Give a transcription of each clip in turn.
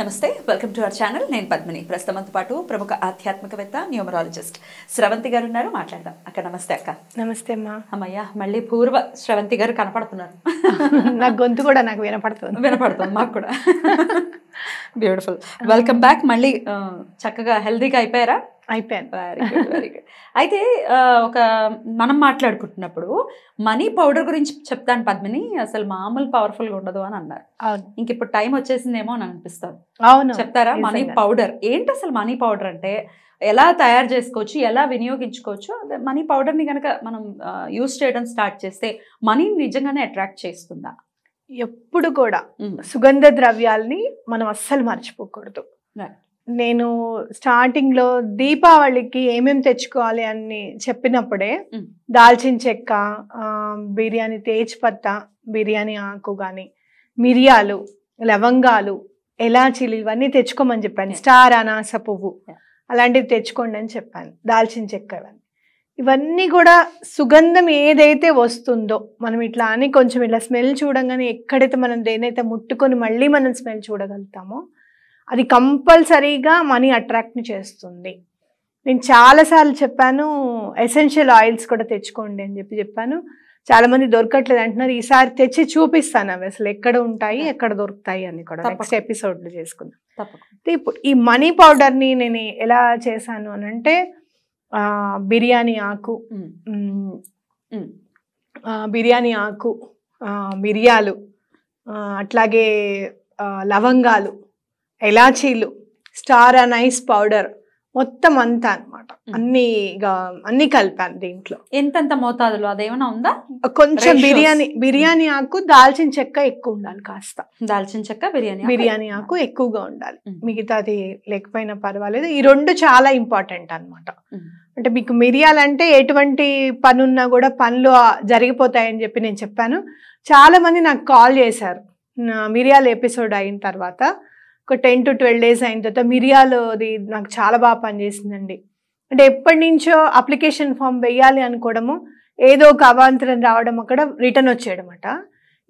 నమస్తే welcome to our channel నేను పద్మిని ప్రస్తుతంతో పాటు ప్రముఖ ఆధ్యాత్మికవేత్త న్యూమరాలజిస్ట్ శ్రవంతి గారు ఉన్నారు మాట్లాడదాం అక్క నమస్తే అక్క నమస్తే అమ్మా అమ్మయ్య మళ్ళీ పూర్వ శ్రవంతి గారు కనపడుతున్నారు నా గొంతు కూడా నాకు వినపడుతుంది వినపడుతుంది మాకు కూడా బ్యూటిఫుల్ వెల్కమ్ బ్యాక్ మళ్ళీ చక్కగా హెల్దీగా అయిపోయారా అయిపోయాను వెరీ గుడ్ వెరీ గుడ్ అయితే ఒక మనం మాట్లాడుకుంటున్నప్పుడు మనీ పౌడర్ గురించి చెప్తాను పద్మిని అసలు మామూలు పవర్ఫుల్ గా ఉండదు అని అన్నారు ఇంక ఇప్పుడు టైం వచ్చేసిందేమో అని అనిపిస్తుంది అవును చెప్తారా మనీ పౌడర్ ఏంటి అసలు మనీ పౌడర్ అంటే ఎలా తయారు చేసుకోవచ్చు ఎలా వినియోగించుకోవచ్చు మనీ పౌడర్ని కనుక మనం యూస్ చేయడం స్టార్ట్ చేస్తే మనీని నిజంగానే అట్రాక్ట్ చేస్తుందా ఎప్పుడు కూడా సుగంధ ద్రవ్యాల్ని మనం అస్సలు మర్చిపోకూడదు నేను స్టార్టింగ్ లో దీపావళికి ఏమేమి తెచ్చుకోవాలి అని చెప్పినప్పుడే దాల్చిన చెక్క బిర్యానీ తేజ్పత్త బిర్యానీ ఆకు కానీ మిరియాలు లవంగాలు ఎలాచీలు ఇవన్నీ తెచ్చుకోమని చెప్పాను స్టార్ అనాస పువ్వు అలాంటివి తెచ్చుకోండి అని చెప్పాను దాల్చిన చెక్క ఇవన్నీ ఇవన్నీ కూడా సుగంధం ఏదైతే వస్తుందో మనం ఇట్లా అని కొంచెం ఇట్లా స్మెల్ చూడంగానే ఎక్కడైతే మనం దేనైతే ముట్టుకొని మళ్ళీ మనం స్మెల్ చూడగలుగుతామో అది కంపల్సరీగా మనీ అట్రాక్ట్ చేస్తుంది నేను చాలాసార్లు చెప్పాను ఎసెన్షియల్ ఆయిల్స్ కూడా తెచ్చుకోండి అని చెప్పి చెప్పాను చాలామంది దొరకట్లేదు అంటున్నారు ఈసారి తెచ్చి చూపిస్తాను అవి అసలు ఎక్కడ ఉంటాయి ఎక్కడ దొరుకుతాయి అని కూడా నెక్స్ట్ ఎపిసోడ్లు చేసుకుందాం ఇప్పుడు ఈ మనీ పౌడర్ని నేను ఎలా చేశాను అని అంటే బిర్యానీ ఆకు బిర్యానీ ఆకు మిరియాలు అట్లాగే లవంగాలు ఎలాచీలు స్టార్ అనైస్ పౌడర్ మొత్తం అంతా అనమాట అన్ని అన్ని కలిపాను దీంట్లో ఎంతంత మోతాదులో అదేమైనా ఉందా కొంచెం బిర్యానీ బిర్యానీ ఆకు దాల్చిన చెక్క ఎక్కువ ఉండాలి కాస్త దాల్చిన చెక్క బిర్యానీ బిర్యానీ ఆకు ఎక్కువగా ఉండాలి మిగతాది లేకపోయినా పర్వాలేదు ఈ రెండు చాలా ఇంపార్టెంట్ అనమాట అంటే మీకు మిరియాలంటే ఎటువంటి పనున్నా కూడా పనులు జరిగిపోతాయని చెప్పి నేను చెప్పాను చాలా మంది నాకు కాల్ చేశారు మిరియాల ఎపిసోడ్ అయిన తర్వాత ఒక టెన్ టు ట్వెల్వ్ డేస్ అయిన తర్వాత అది నాకు చాలా బాగా పనిచేసిందండి అంటే ఎప్పటి నుంచో అప్లికేషన్ ఫామ్ వేయాలి అనుకోవడము ఏదో ఒక అవాంతరం రావడం అక్కడ రిటర్న్ వచ్చేయడమట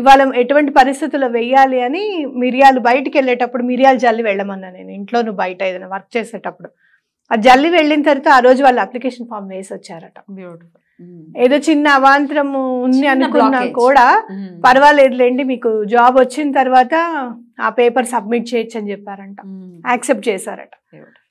ఇవాళ ఎటువంటి పరిస్థితుల్లో వెయ్యాలి అని మిరియాలు బయటికి వెళ్ళేటప్పుడు మిరియాలు జల్లి వెళ్ళమన్నా నేను ఇంట్లో నువ్వు బయట ఏదైనా వర్క్ చేసేటప్పుడు ఆ జల్లి వెళ్ళిన తర్వాత ఆ రోజు వాళ్ళు అప్లికేషన్ ఫామ్ వేసి వచ్చారట hmm. ఏదో చిన్న అవాంతరము ఉంది అనుకున్నా కూడా hmm. పర్వాలేదులేండి మీకు జాబ్ వచ్చిన తర్వాత ఆ పేపర్ సబ్మిట్ చేయొచ్చు అని చెప్పారంట hmm. యాక్సెప్ట్ చేశారట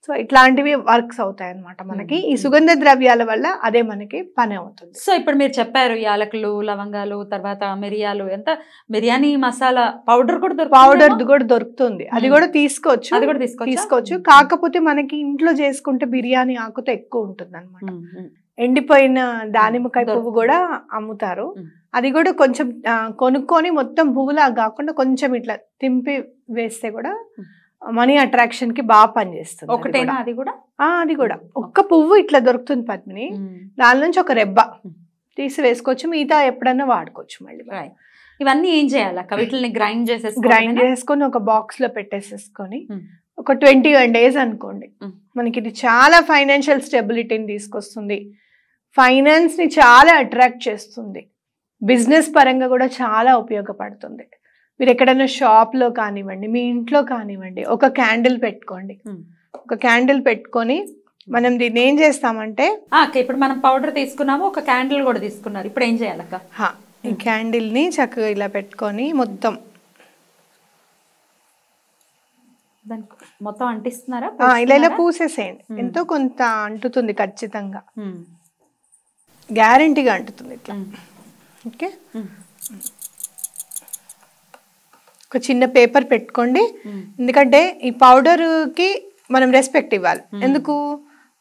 సో ఇట్లాంటివి వర్క్స్ అవుతాయి అనమాట మనకి ఈ సుగంధ ద్రవ్యాల వల్ల అదే మనకి పని అవుతుంది సో ఇప్పుడు మీరు చెప్పారు యాలకులు లవంగాలు తర్వాత మిరియాలు ఎంత బిర్యానీ మసాలా పౌడర్ కూడా పౌడర్ కూడా దొరుకుతుంది అది కూడా తీసుకోవచ్చు అది కూడా తీసుకోవచ్చు కాకపోతే మనకి ఇంట్లో చేసుకుంటే బిర్యానీ ఆకుతో ఎక్కువ ఉంటుంది అనమాట ఎండిపోయిన దానిమ్మకాయ పువ్వు కూడా అమ్ముతారు అది కూడా కొంచెం కొనుక్కొని మొత్తం పువ్వులా కాకుండా కొంచెం ఇట్లా తింపి వేస్తే కూడా మనీ అట్రాక్షన్ కి బాగా పనిచేస్తుంది ఒకటేనా అది కూడా అది కూడా ఒక్క పువ్వు ఇట్లా దొరుకుతుంది పద్మిని దాని నుంచి ఒక రెబ్బ తీసి వేసుకోవచ్చు మిగతా ఎప్పుడన్నా వాడుకోవచ్చు మళ్ళీ ఇవన్నీ ఏం చేయాలి అక్క వీటిని గ్రైండ్ చేసేసి గ్రైండ్ చేసుకొని ఒక బాక్స్ లో పెట్టేసేసుకొని ఒక ట్వంటీ వన్ డేస్ అనుకోండి మనకి ఇది చాలా ఫైనాన్షియల్ స్టెబిలిటీని తీసుకొస్తుంది ఫైనాన్స్ ని చాలా అట్రాక్ట్ చేస్తుంది బిజినెస్ పరంగా కూడా చాలా ఉపయోగపడుతుంది మీరు ఎక్కడైనా షాప్లో కానివ్వండి మీ ఇంట్లో కానివ్వండి ఒక క్యాండిల్ పెట్టుకోండి ఒక క్యాండిల్ పెట్టుకొని మనం దీన్ని ఏం చేస్తామంటే ఇప్పుడు మనం పౌడర్ తీసుకున్నాము ఒక క్యాండిల్ కూడా తీసుకున్నారు ఇప్పుడు ఏం చేయాలక్క ఈ క్యాండిల్ని చక్కగా ఇలా పెట్టుకొని మొత్తం మొత్తం అంటిస్తున్నారా ఇలా ఇలా పూసేసేయండి ఎంతో కొంత అంటుతుంది ఖచ్చితంగా గ్యారంటీగా అంటుతుంది ఇట్లా ఓకే ఒక చిన్న పేపర్ పెట్టుకోండి ఎందుకంటే ఈ పౌడర్కి మనం రెస్పెక్ట్ ఇవ్వాలి ఎందుకు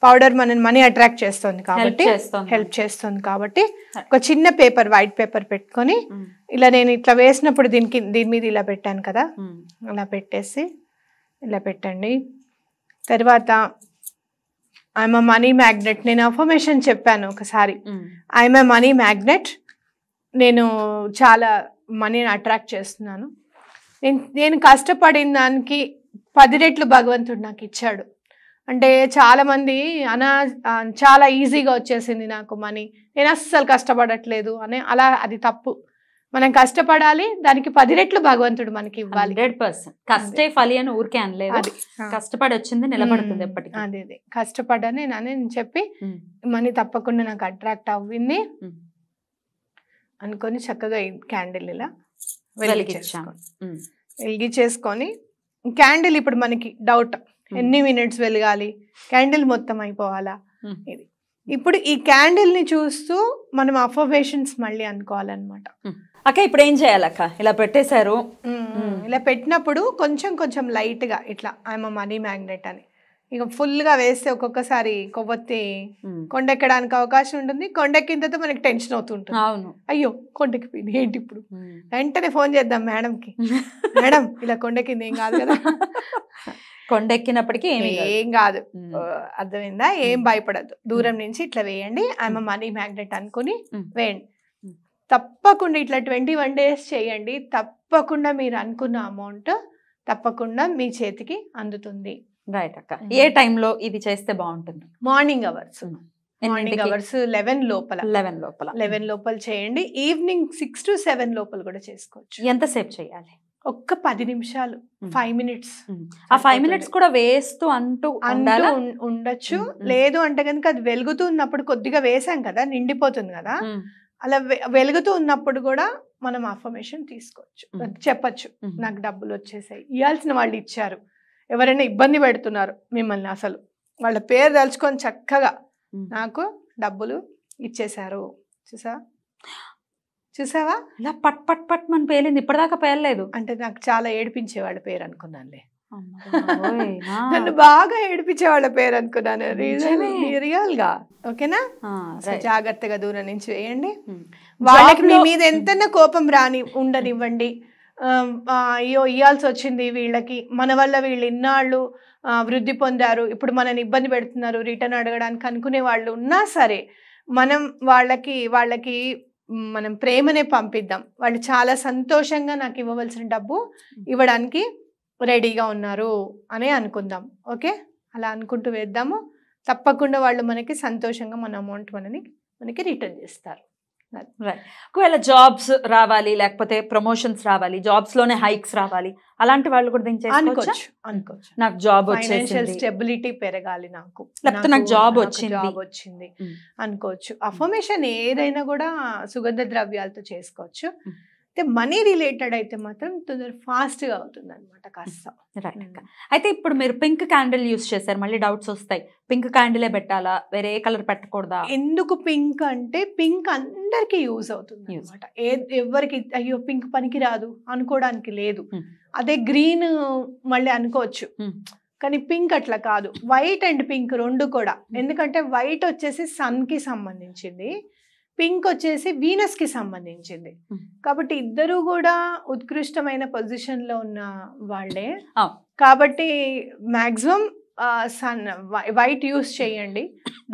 పౌడర్ మనం మనీ అట్రాక్ట్ చేస్తుంది కాబట్టి హెల్ప్ చేస్తుంది కాబట్టి ఒక చిన్న పేపర్ వైట్ పేపర్ పెట్టుకొని ఇలా నేను ఇట్లా వేసినప్పుడు దీనికి దీని మీద ఇలా పెట్టాను కదా అలా పెట్టేసి ఇలా పెట్టండి తర్వాత ఐఎమ్ అ మనీ మ్యాగ్నెట్ నేను అఫర్మేషన్ చెప్పాను ఒకసారి ఐఎమ్ అ మనీ మ్యాగ్నెట్ నేను చాలా మనీని అట్రాక్ట్ చేస్తున్నాను నేను కష్టపడిన దానికి పది రెట్లు భగవంతుడు నాకు ఇచ్చాడు అంటే చాలామంది అనా చాలా ఈజీగా వచ్చేసింది నాకు మనీ నేను అస్సలు కష్టపడట్లేదు అని అలా అది తప్పు మనం కష్టపడాలి దానికి పది రెట్లు భగవంతుడు మనకి ఇవ్వాలి హండ్రెడ్ పర్సెంట్ కష్టే ఫలి అని ఊరికే అనలేదు కష్టపడి వచ్చింది నిలబడుతుంది ఎప్పటికీ అదే అదే కష్టపడని అని చెప్పి మనీ తప్పకుండా నాకు అట్రాక్ట్ అవ్వింది అనుకొని చక్కగా క్యాండిల్ ఇలా వెలిగించాం వెలిగించేసుకొని క్యాండిల్ ఇప్పుడు మనకి డౌట్ ఎన్ని మినిట్స్ వెలగాలి క్యాండిల్ మొత్తం అయిపోవాలా ఇది ఇప్పుడు ఈ క్యాండిల్ ని చూస్తూ మనం అఫర్వేషన్స్ మళ్ళీ అనుకోవాలన్నమాట అక్క ఇప్పుడు ఏం చేయాలక్క ఇలా పెట్టేశారు ఇలా పెట్టినప్పుడు కొంచెం కొంచెం లైట్ గా ఇట్లా ఐఎమ్ మనీ మ్యాగ్నెట్ అని ఇక ఫుల్గా వేస్తే ఒక్కొక్కసారి కొవ్వొత్తి కొండెక్కడానికి అవకాశం ఉంటుంది కొండెక్కిన తర్వాత మనకి టెన్షన్ అవుతుంటుంది అవును అయ్యో కొండకి పోయింది ఏంటి ఇప్పుడు వెంటనే ఫోన్ చేద్దాం మేడంకి మేడం ఇలా కొండెక్కింది ఏం కాదు కదా కొండెక్కినప్పటికీ ఏం కాదు అర్థమైందా ఏం భయపడద్దు దూరం నుంచి ఇట్లా వేయండి ఆమె మనీ మ్యాగ్నెట్ అనుకుని వేయండి తప్పకుండా ఇట్లా ట్వంటీ వన్ డేస్ చేయండి తప్పకుండా మీరు అనుకున్న అమౌంట్ తప్పకుండా మీ చేతికి అందుతుంది రైట్ అక్క mm-hmm. ఏ టైంలో ఇది చేస్తే బాగుంటుంది morning hours morning hours eleven లోపల లెవెన్ లోపల లెవెన్ లోపల చేయండి ఈవినింగ్ సిక్స్ టు సెవెన్ లోపల కూడా చేసుకోవచ్చు ఎంతసేపు చేయాలి ఒక్క పది నిమిషాలు ఫైవ్ mm-hmm. Minutes mm-hmm. ఆ ఫైవ్ మినిట్స్ కూడా వేస్తూ అంటూ అంటూ ఉండొచ్చు లేదు అంటే కనుక అది వెలుగుతూ ఉన్నప్పుడు కొద్దిగా వేసాం కదా నిండిపోతుంది కదా అలా వెలుగుతూ ఉన్నప్పుడు కూడా మనం అఫర్మేషన్ తీసుకోవచ్చు చెప్పచ్చు నాకు డబ్బులు వచ్చేసాయి ఇవ్వాల్సిన వాళ్ళు ఇచ్చారు ఎవరైనా ఇబ్బంది పెడుతున్నారు మిమ్మల్ని అసలు వాళ్ళ పేరు తలుచుకొని చక్కగా నాకు డబ్బులు ఇచ్చేశారు చూసా చూసావా ఇలా పట్ పట్ పట్ మన పేలింది ఇప్పటిదాకా పేర్లేదు అంటే నాకు చాలా ఏడిపించే వాళ్ళ పేరు అనుకున్నానులే నన్ను బాగా ఏడిపించే వాళ్ళ పేరు అనుకున్నాను రియల్ గా ఓకేనా జాగ్రత్తగా దూరం నుంచి వేయండి వాళ్ళకి మీ మీద ఎంత కోపం రాని ఉండనివ్వండి అయ్యో ఇయ్యాల్సి వచ్చింది వీళ్ళకి మన వల్ల వీళ్ళు ఇన్నాళ్ళు వృద్ధి పొందారు ఇప్పుడు మనని ఇబ్బంది పెడుతున్నారు రిటర్న్ అడగడానికి అనుకునే వాళ్ళు ఉన్నా సరే మనం వాళ్ళకి వాళ్ళకి మనం ప్రేమనే పంపిద్దాం వాళ్ళు చాలా సంతోషంగా నాకు ఇవ్వవలసిన డబ్బు ఇవ్వడానికి రెడీగా ఉన్నారు అని అనుకుందాం ఓకే అలా అనుకుంటూ వేద్దాము తప్పకుండా వాళ్ళు మనకి సంతోషంగా మన అమౌంట్ మనని మనకి రిటర్న్ చేస్తారు ఒకవేళ జాబ్స్ రావాలి లేకపోతే ప్రమోషన్స్ రావాలి జాబ్స్ లోనే హైక్స్ రావాలి అలాంటి వాళ్ళు కూడా దీని అనుకోవచ్చు నాకు జాబ్ ఫైనాన్షియల్ స్టెబిలిటీ పెరగాలి నాకు లేకపోతే నాకు జాబ్ వచ్చింది జాబ్ వచ్చింది అనుకోవచ్చు అఫర్మేషన్ ఏదైనా కూడా సుగంధ ద్రవ్యాలతో చేసుకోవచ్చు అయితే మనీ రిలేటెడ్ అయితే మాత్రం తొందర ఫాస్ట్గా అవుతుంది అనమాట కాస్త అయితే ఇప్పుడు మీరు పింక్ క్యాండిల్ యూస్ చేశారు మళ్ళీ డౌట్స్ వస్తాయి పింక్ క్యాండిలే పెట్టాలా వేరే ఏ కలర్ పెట్టకూడదా ఎందుకు పింక్ అంటే పింక్ అందరికీ యూజ్ అవుతుంది అనమాట ఏ ఎవరికి అయ్యో పింక్ పనికి రాదు అనుకోవడానికి లేదు అదే గ్రీన్ మళ్ళీ అనుకోవచ్చు కానీ పింక్ అట్లా కాదు వైట్ అండ్ పింక్ రెండు కూడా ఎందుకంటే వైట్ వచ్చేసి సన్కి సంబంధించింది పింక్ వచ్చేసి వీనస్ కి సంబంధించింది కాబట్టి ఇద్దరు కూడా ఉత్కృష్టమైన పొజిషన్ లో ఉన్న వాళ్ళే కాబట్టి మాక్సిమం సన్ వైట్ యూస్ చేయండి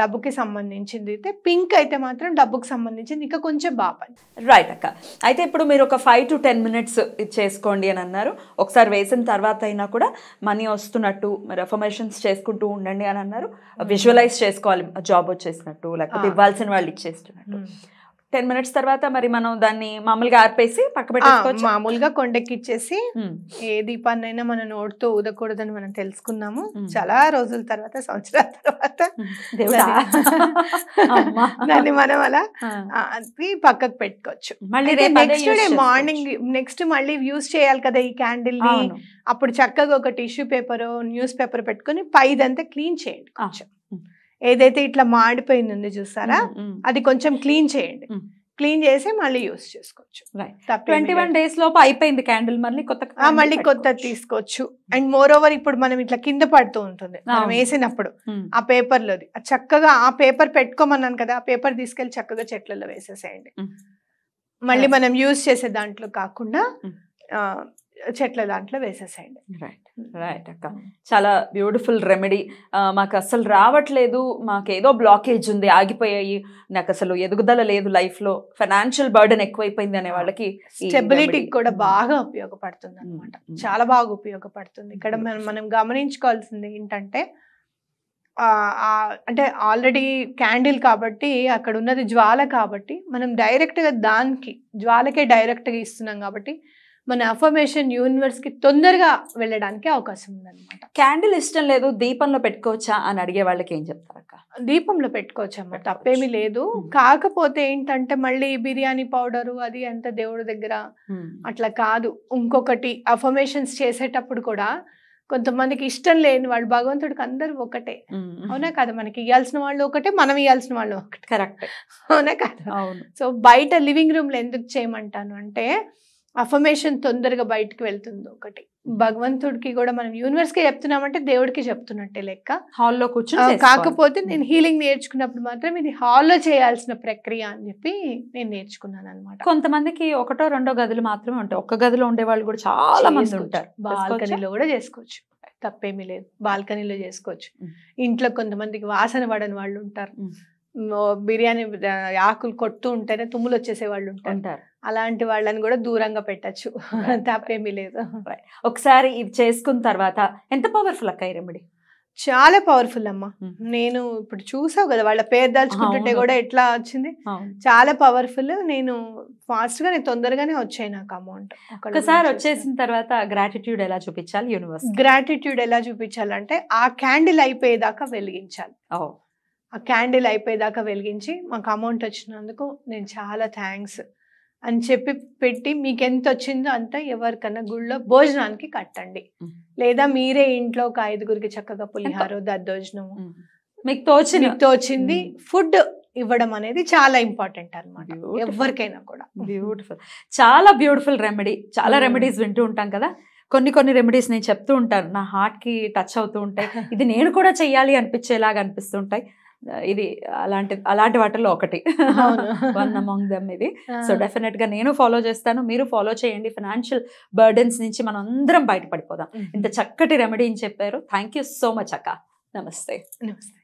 డబ్బుకి సంబంధించింది అయితే పింక్ అయితే మాత్రం డబ్బుకి సంబంధించింది ఇంకా కొంచెం బాపండి రైట్ అక్క అయితే ఇప్పుడు మీరు ఒక ఫైవ్ టు టెన్ మినిట్స్ చేసుకోండి అని అన్నారు ఒకసారి వేసిన తర్వాత అయినా కూడా మనీ వస్తున్నట్టు రెఫర్మేషన్స్ చేసుకుంటూ ఉండండి అని అన్నారు విజువలైజ్ hmm. చేసుకోవాలి జాబ్ వచ్చేసినట్టు లేకపోతే ఇవ్వాల్సిన వాళ్ళు ఇచ్చేస్తున్నట్టు hmm. టెన్ మినిట్స్ తర్వాత మరి మనం దాన్ని మామూలుగా ఆర్పేసి పక్క పెట్టుకోవచ్చు మామూలుగా కొండెక్కిచ్చేసి ఏ దీపాన్నైనా మనం నోటితో ఊదకూడదని మనం తెలుసుకున్నాము చాలా రోజుల తర్వాత సంవత్సరాల తర్వాత దాన్ని మనం అలా అది పక్కకు పెట్టుకోవచ్చు మళ్ళీ నెక్స్ట్ డే మార్నింగ్ నెక్స్ట్ మళ్ళీ యూజ్ చేయాలి కదా ఈ క్యాండిల్ ని అప్పుడు చక్కగా ఒక టిష్యూ పేపర్ న్యూస్ పేపర్ పెట్టుకుని పైదంతా క్లీన్ చేయండి కొంచెం ఏదైతే ఇట్లా మాడిపోయింది చూసారా అది కొంచెం క్లీన్ చేయండి క్లీన్ చేసి మళ్ళీ యూస్ చేసుకోవచ్చు ట్వంటీ వన్ డేస్ లోపు అయిపోయింది క్యాండిల్ మళ్ళీ కొత్త మళ్ళీ కొత్త తీసుకోవచ్చు అండ్ మోర్ ఓవర్ ఇప్పుడు మనం ఇట్లా కింద పడుతూ ఉంటుంది మనం వేసినప్పుడు ఆ పేపర్ లోది చక్కగా ఆ పేపర్ పెట్టుకోమన్నాను కదా ఆ పేపర్ తీసుకెళ్లి చక్కగా చెట్లలో వేసేసేయండి మళ్ళీ మనం యూస్ చేసే దాంట్లో కాకుండా చెట్ల దాంట్లో వేసేసేయండి రైట్ రైట్ hmm. అక్క చాలా బ్యూటిఫుల్ రెమెడీ మాకు అసలు రావట్లేదు మాకు ఏదో బ్లాకేజ్ ఉంది ఆగిపోయాయి నాకు అసలు ఎదుగుదల లేదు లైఫ్ లో ఫైనాన్షియల్ బర్డెన్ ఎక్కువైపోయింది అనే వాళ్ళకి స్టెబిలిటీ కూడా hmm. బాగా ఉపయోగపడుతుంది అనమాట hmm, చాలా బాగా ఉపయోగపడుతుంది ఇక్కడ మనం గమనించుకోవాల్సింది ఏంటంటే అంటే ఆల్రెడీ క్యాండిల్ కాబట్టి అక్కడ ఉన్నది జ్వాల కాబట్టి మనం డైరెక్ట్గా దానికి జ్వాలకే డైరెక్ట్గా ఇస్తున్నాం కాబట్టి మన అఫర్మేషన్ యూనివర్స్ కి తొందరగా వెళ్ళడానికి అవకాశం ఉందన్నమాట క్యాండిల్ ఇష్టం లేదు దీపంలో పెట్టుకోవచ్చా అని అడిగే వాళ్ళకి ఏం చెప్తారక్క దీపంలో పెట్టుకోవచ్చమ్మ తప్పేమీ లేదు కాకపోతే ఏంటంటే మళ్ళీ బిర్యానీ పౌడరు అది అంత దేవుడి దగ్గర అట్లా కాదు ఇంకొకటి అఫర్మేషన్స్ చేసేటప్పుడు కూడా కొంతమందికి ఇష్టం లేని వాళ్ళు భగవంతుడికి అందరు ఒకటే అవునా కాదు మనకి ఇవ్వాల్సిన వాళ్ళు ఒకటే మనం ఇవ్వాల్సిన వాళ్ళు ఒకటి కరెక్ట్ అవునా కాదు సో బయట లివింగ్ రూమ్ లో ఎందుకు చేయమంటాను అంటే అఫర్మేషన్ తొందరగా బయటకు వెళ్తుంది ఒకటి భగవంతుడికి కూడా మనం యూనివర్స్ కి చెప్తున్నామంటే దేవుడికి చెప్తున్నట్టే లెక్క హాల్లో కూర్చొని కాకపోతే నేను హీలింగ్ hmm. నేర్చుకున్నప్పుడు మాత్రం ఇది హాల్లో చేయాల్సిన ప్రక్రియ అని చెప్పి నేను నేర్చుకున్నాను అనమాట కొంతమందికి ఒకటో రెండో గదులు మాత్రమే ఉంటాయి ఒక్క గదిలో ఉండే వాళ్ళు కూడా చాలా మంది ఉంటారు బాల్కనీలో కూడా చేసుకోవచ్చు తప్పేమీ లేదు బాల్కనీలో చేసుకోవచ్చు hmm. ఇంట్లో కొంతమందికి వాసన పడని వాళ్ళు ఉంటారు hmm. బిర్యానీ ఆకులు కొట్టు ఉంటేనే తుమ్ములు వచ్చేసే వాళ్ళు ఉంటారు అలాంటి వాళ్ళని కూడా దూరంగా పెట్టచ్చు తప్పేమీ లేదు ఒకసారి ఇది చేసుకున్న తర్వాత ఎంత పవర్ఫుల్ అక్క ఈ రెమెడీ చాలా పవర్ఫుల్ అమ్మా hmm. నేను ఇప్పుడు చూసావు కదా వాళ్ళ పేరు దాల్చుకుంటుంటే కూడా ఎట్లా వచ్చింది చాలా పవర్ఫుల్ నేను ఫాస్ట్ గా నేను తొందరగానే వచ్చాయి నాకు అమౌంట్ ఒకసారి వచ్చేసిన తర్వాత గ్రాటిట్యూడ్ ఎలా చూపించాలి యూనివర్స్ గ్రాటిట్యూడ్ ఎలా చూపించాలంటే ఆ క్యాండిల్ అయిపోయేదాకా వెలిగించాలి ఆ క్యాండిల్ అయిపోయేదాకా వెలిగించి మాకు అమౌంట్ వచ్చినందుకు నేను చాలా థ్యాంక్స్ అని చెప్పి పెట్టి మీకు ఎంత వచ్చిందో అంత ఎవరికన్నా గుళ్ళో భోజనానికి కట్టండి లేదా మీరే ఇంట్లో ఒక ఐదుగురికి చక్కగా పులిహారో దద్దోజనం మీకు తోచింది తోచింది ఫుడ్ ఇవ్వడం అనేది చాలా ఇంపార్టెంట్ అనమాట ఎవరికైనా కూడా బ్యూటిఫుల్ చాలా బ్యూటిఫుల్ రెమెడీ చాలా రెమెడీస్ వింటూ ఉంటాం కదా కొన్ని కొన్ని రెమెడీస్ నేను చెప్తూ ఉంటాను నా హార్ట్కి టచ్ అవుతూ ఉంటాయి ఇది నేను కూడా చెయ్యాలి అనిపించేలాగా అనిపిస్తుంటాయి ఇది అలాంటి అలాంటి వాటిలో ఒకటి వన్ అమాంగ్ దమ్ ఇది సో డెఫినెట్ గా నేను ఫాలో చేస్తాను మీరు ఫాలో చేయండి ఫైనాన్షియల్ బర్డెన్స్ నుంచి మనం అందరం బయటపడిపోదాం ఇంత చక్కటి రెమెడీ అని చెప్పారు థ్యాంక్ యూ సో మచ్ అక్క నమస్తే నమస్తే